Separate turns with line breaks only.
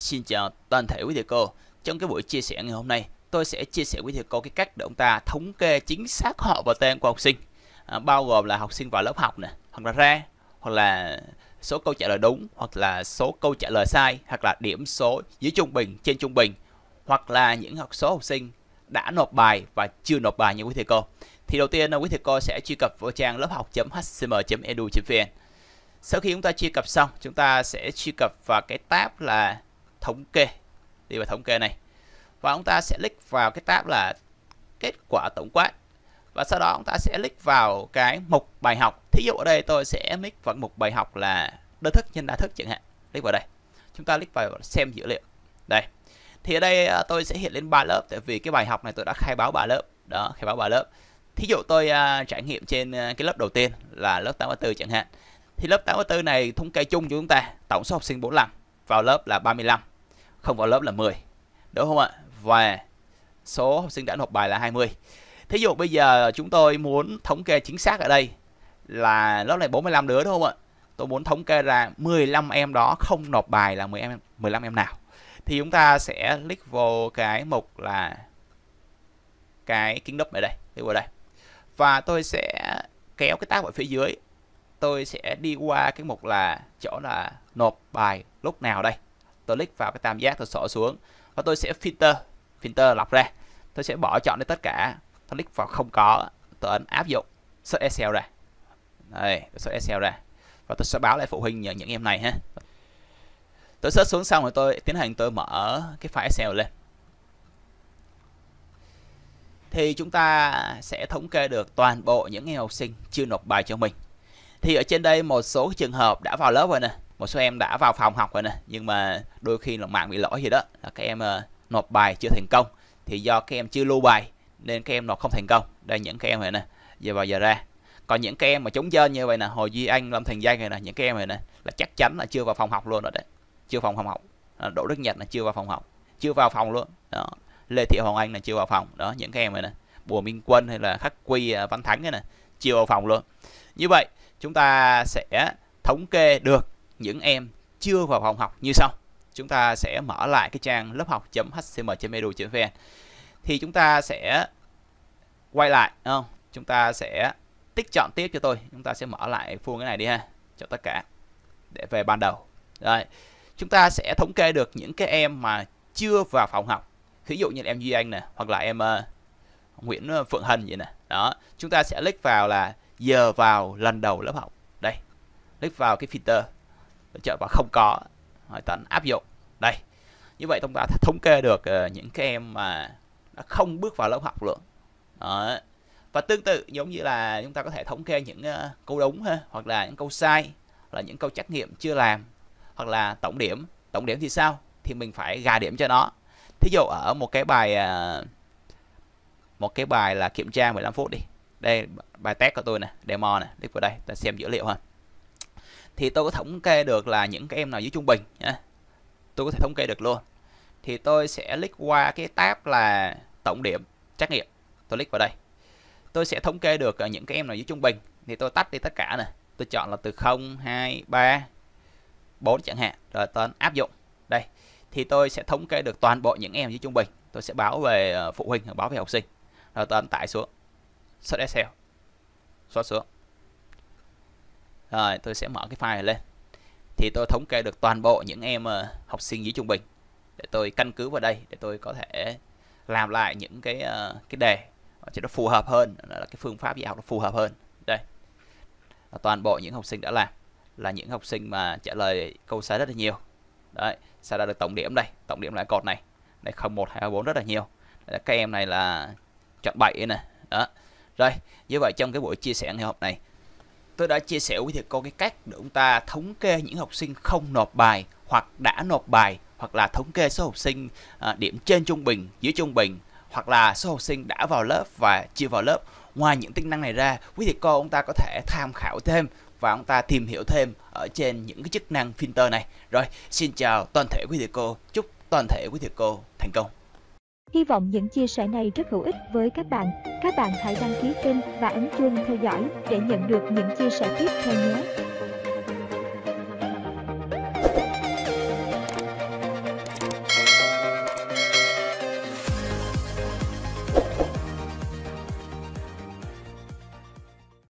Xin chào toàn thể quý thầy cô. Trong cái buổi chia sẻ ngày hôm nay, tôi sẽ chia sẻ với thầy cô cái cách để ông ta thống kê chính xác họ và tên của học sinh, à, bao gồm là học sinh vào lớp học nè, hoặc là ra, hoặc là số câu trả lời đúng, hoặc là số câu trả lời sai, hoặc là điểm số dưới trung bình, trên trung bình, hoặc là những học số học sinh đã nộp bài và chưa nộp bài như quý thầy cô. Thì đầu tiên là quý thầy cô sẽ truy cập vào trang lớp học.hcm.edu.vn. E Sau khi chúng ta truy cập xong, chúng ta sẽ truy cập vào cái tab là thống kê đi vào thống kê này và chúng ta sẽ click vào cái tab là kết quả tổng quát và sau đó chúng ta sẽ click vào cái mục bài học thí dụ ở đây tôi sẽ click vào mục bài học là đơn thức nhân đa thức chẳng hạn click vào đây chúng ta click vào xem dữ liệu đây thì ở đây ờ, tôi sẽ hiện lên ba lớp tại vì cái bài học này tôi đã khai báo ba lớp đó khai báo ba lớp thí dụ tôi uh, trải nghiệm trên ờ, cái lớp đầu tiên là lớp 84 chẳng hạn thì lớp 84 này thống kê chung của chúng ta tổng số học sinh 45 vào lớp là 35 không vào lớp là 10. Đúng không ạ? Và số học sinh đã nộp bài là 20. Thí dụ bây giờ chúng tôi muốn thống kê chính xác ở đây là lớp này 45 đứa đúng không ạ? Tôi muốn thống kê ra 15 em đó không nộp bài là 10 em 15 em nào. Thì chúng ta sẽ click vô cái mục là cái kính đúc ở đây, đi vào đây. Và tôi sẽ kéo cái tab ở phía dưới. Tôi sẽ đi qua cái mục là chỗ là nộp bài lúc nào đây tôi click vào cái tam giác tôi sổ xuống và tôi sẽ filter filter lọc ra tôi sẽ bỏ chọn đi tất cả tôi click vào không có tôi ấn áp dụng search excel ra đây tôi search excel ra và tôi sẽ báo lại phụ huynh những, những em này ha tôi search xuống xong rồi tôi tiến hành tôi mở cái file excel lên thì chúng ta sẽ thống kê được toàn bộ những em học sinh chưa nộp bài cho mình thì ở trên đây một số trường hợp đã vào lớp rồi nè một số em đã vào phòng học rồi nè nhưng mà đôi khi là mạng bị lỗi gì đó là các em ờ, nộp bài chưa thành công thì do các em chưa lưu bài nên các em nộp không thành công đây những các em này nè giờ vào giờ ra còn những các em mà chống dên như vậy nè hồi duy anh lâm thành danh này nè những các em này nè là chắc chắn là chưa vào phòng học luôn rồi đấy chưa phòng phòng học ờ, đỗ đức nhật là chưa vào phòng học chưa vào phòng luôn đó lê thị hoàng anh là chưa vào phòng đó những các em này nè bùa minh quân hay là khắc quy ờ, văn thắng này nè chưa vào phòng luôn như vậy chúng ta sẽ thống kê được những em chưa vào phòng học như sau. Chúng ta sẽ mở lại cái trang lớp học.hcm.edu.vn. Thì chúng ta sẽ quay lại không? Chúng ta sẽ tích chọn tiếp cho tôi. Chúng ta sẽ mở lại full cái này đi ha, cho tất cả để về ban đầu. Rồi. Chúng ta sẽ thống kê được những cái em mà chưa vào phòng học. Ví dụ như em Duy Anh nè, hoặc là em uh, Nguyễn Phượng Hân vậy nè. Đó, chúng ta sẽ click vào là giờ vào lần đầu lớp học. Đây. Click vào cái filter chợ và không có hỏi tận áp dụng đây như vậy chúng ta thống kê được ờ, những cái em mà đã không bước vào lớp học lượng Đó. và tương tự giống như là chúng ta có thể thống kê những ờ, câu đúng ha hoặc là những câu sai là những câu trắc nghiệm chưa làm hoặc là tổng điểm tổng điểm thì sao thì mình phải gà điểm cho nó thí dụ ở một cái bài ờ, một cái bài là kiểm tra 15 phút đi đây bài test của tôi nè demo nè click vào đây ta xem dữ liệu ha thì tôi có thống kê được là những cái em nào dưới trung bình nhá. Tôi có thể thống kê được luôn. Thì tôi sẽ click qua cái tab là tổng điểm trắc nghiệm. Tôi click vào đây. Tôi sẽ thống kê được ờ, những cái em nào dưới trung bình thì tôi tắt đi tất cả này. Tôi chọn là từ 0 2 3 4 chẳng hạn. Rồi tên áp dụng. Đây. Thì tôi sẽ thống kê được toàn bộ những em dưới trung bình. Tôi sẽ báo về ờ, phụ huynh, báo về học sinh. Rồi tên tải xuống. Search Excel. Xóa xuống rồi tôi sẽ mở cái file này lên thì tôi thống kê được toàn bộ những em ờ, học sinh dưới trung bình để tôi căn cứ vào đây để tôi có thể làm lại những cái ờ, cái đề cho nó phù hợp hơn là cái phương pháp dạy học nó phù hợp hơn đây là toàn bộ những học sinh đã làm là những học sinh mà trả lời câu sai rất là nhiều đấy sao đã được tổng điểm đây tổng điểm lại cột này đây không một hai bốn rất là nhiều đấy, các em này là chọn bảy này đó rồi như vậy trong cái buổi chia sẻ ngày hôm này tôi đã chia sẻ với thầy cô cái cách để chúng ta thống kê những học sinh không nộp bài hoặc đã nộp bài hoặc là thống kê số học sinh à, điểm trên trung bình, dưới trung bình hoặc là số học sinh đã vào lớp và chưa vào lớp. Ngoài những tính năng này ra, quý thầy cô chúng ta có thể tham khảo thêm và chúng ta tìm hiểu thêm ở trên những cái chức năng filter này. Rồi, xin chào toàn thể quý thầy cô, chúc toàn thể quý thầy cô thành công. Hy vọng những chia sẻ này rất hữu ích với các bạn. Các bạn hãy đăng ký kênh và ấn chuông theo dõi để nhận được những chia sẻ tiếp theo nhé.